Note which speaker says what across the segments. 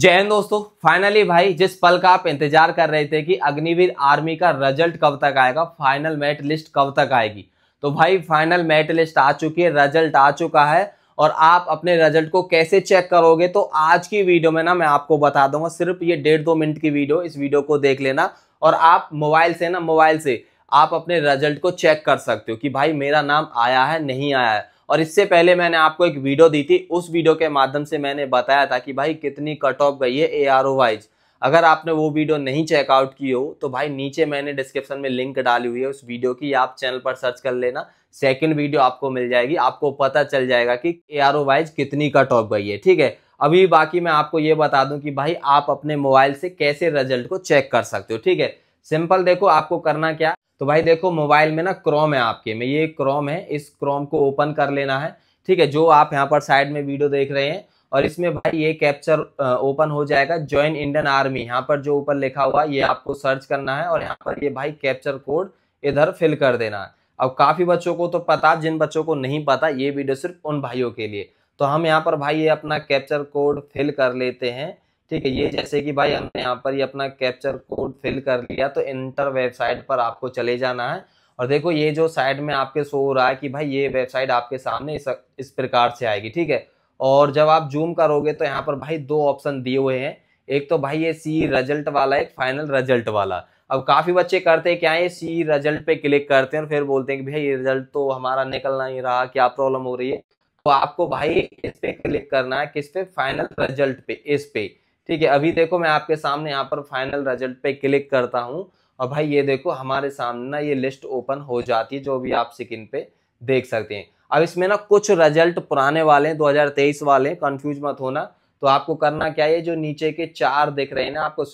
Speaker 1: जय हिंद दोस्तों फाइनली भाई जिस पल का आप इंतजार कर रहे थे कि अग्निवीर आर्मी का रिजल्ट कब तक आएगा फाइनल मैट लिस्ट कब तक आएगी तो भाई फाइनल मैट लिस्ट आ चुकी है रिजल्ट आ चुका है और आप अपने रिजल्ट को कैसे चेक करोगे तो आज की वीडियो में ना मैं आपको बता दूंगा सिर्फ ये डेढ़ दो मिनट की वीडियो इस वीडियो को देख लेना और आप मोबाइल से ना मोबाइल से आप अपने रिजल्ट को चेक कर सकते हो कि भाई मेरा नाम आया है नहीं आया है और इससे पहले मैंने आपको एक वीडियो दी थी उस वीडियो के माध्यम से मैंने बताया था कि भाई कितनी कट ऑफ गई है ए आर ओ वाइज अगर आपने वो वीडियो नहीं चेकआउट की हो तो भाई नीचे मैंने डिस्क्रिप्शन में लिंक डाली हुई है उस वीडियो की आप चैनल पर सर्च कर लेना सेकंड वीडियो आपको मिल जाएगी आपको पता चल जाएगा कि ए आर ओ वाइज कितनी कट ऑफ गई है ठीक है अभी बाकी मैं आपको ये बता दूं कि भाई आप अपने मोबाइल से कैसे रिजल्ट को चेक कर सकते हो ठीक है सिंपल देखो आपको करना क्या तो भाई देखो मोबाइल में ना क्रोम है आपके में ये क्रोम है इस क्रोम को ओपन कर लेना है ठीक है जो आप यहाँ पर साइड में वीडियो देख रहे हैं और इसमें भाई ये कैप्चर ओपन हो जाएगा ज्वाइन इंडियन आर्मी यहाँ पर जो ऊपर लिखा हुआ ये आपको सर्च करना है और यहाँ पर ये भाई कैप्चर कोड इधर फिल कर देना है अब काफ़ी बच्चों को तो पता जिन बच्चों को नहीं पता ये वीडियो सिर्फ उन भाइयों के लिए तो हम यहाँ पर भाई ये अपना कैप्चर कोड फिल कर लेते हैं ठीक है ये जैसे कि भाई हमने यहाँ पर ही अपना कैप्चर कोड फिल कर लिया तो इंटर वेबसाइट पर आपको चले जाना है और देखो ये जो साइड में आपके शो हो रहा है कि भाई ये वेबसाइट आपके सामने इस, इस प्रकार से आएगी ठीक है और जब आप जूम करोगे तो यहाँ पर भाई दो ऑप्शन दिए हुए हैं एक तो भाई ये सी रिजल्ट वाला एक फाइनल रिजल्ट वाला अब काफ़ी बच्चे करते हैं क्या ये सी रिजल्ट पे क्लिक करते हैं और फिर बोलते हैं कि भाई ये रिजल्ट तो हमारा निकल नहीं रहा क्या प्रॉब्लम हो रही है तो आपको भाई इस पे क्लिक करना है किस पे फाइनल रिजल्ट पे इस पे ठीक है अभी देखो मैं आपके सामने यहाँ पर फाइनल रिजल्ट पे क्लिक करता हूँ और भाई ये देखो हमारे सामने ना ये लिस्ट ओपन हो जाती है जो भी आप स्क्रीन पे देख सकते हैं अब इसमें ना कुछ रिजल्ट पुराने वाले हैं 2023 वाले हैं कन्फ्यूज मत होना तो आपको करना क्या है जो नीचे के चार देख रहे हैं ना आपको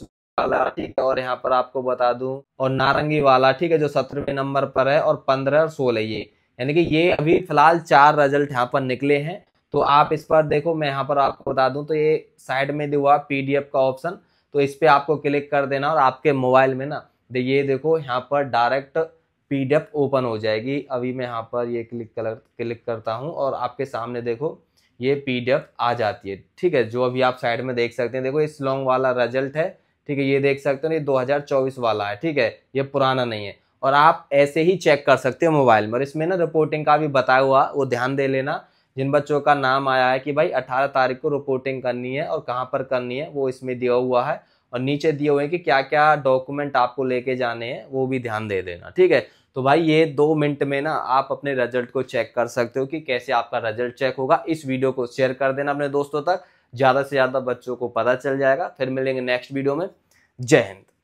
Speaker 1: वाला ठीक है और यहाँ पर आपको बता दू और नारंगी वाला ठीक है जो सत्रहवें नंबर पर है और पंद्रह और सोलह ये यानी कि ये अभी फिलहाल चार रिजल्ट यहाँ पर निकले हैं तो आप इस पर देखो मैं यहाँ पर आपको बता दूँ तो ये साइड में हुआ पीडीएफ का ऑप्शन तो इस पर आपको क्लिक कर देना और आपके मोबाइल में ना ये देखो यहाँ पर डायरेक्ट पी ओपन हो जाएगी अभी मैं यहाँ पर ये क्लिक कलर क्लिक करता हूँ और आपके सामने देखो ये पी आ जाती है ठीक है जो अभी आप साइड में देख सकते हैं देखो इस लॉन्ग वाला रिजल्ट है ठीक है ये देख सकते हो ये 2024 वाला है ठीक है ये पुराना नहीं है और आप ऐसे ही चेक कर सकते हो मोबाइल में और इसमें ना रिपोर्टिंग का भी बताया हुआ वो ध्यान दे लेना जिन बच्चों का नाम आया है कि भाई अठारह तारीख को रिपोर्टिंग करनी है और कहाँ पर करनी है वो इसमें दिया हुआ है और नीचे दिए हुए हैं कि क्या क्या डॉक्यूमेंट आपको लेके जाने हैं वो भी ध्यान दे देना ठीक है तो भाई ये दो मिनट में ना आप अपने रिजल्ट को चेक कर सकते हो कि कैसे आपका रिजल्ट चेक होगा इस वीडियो को शेयर कर देना अपने दोस्तों तक ज़्यादा से ज़्यादा बच्चों को पता चल जाएगा फिर मिलेंगे नेक्स्ट वीडियो में जय हिंद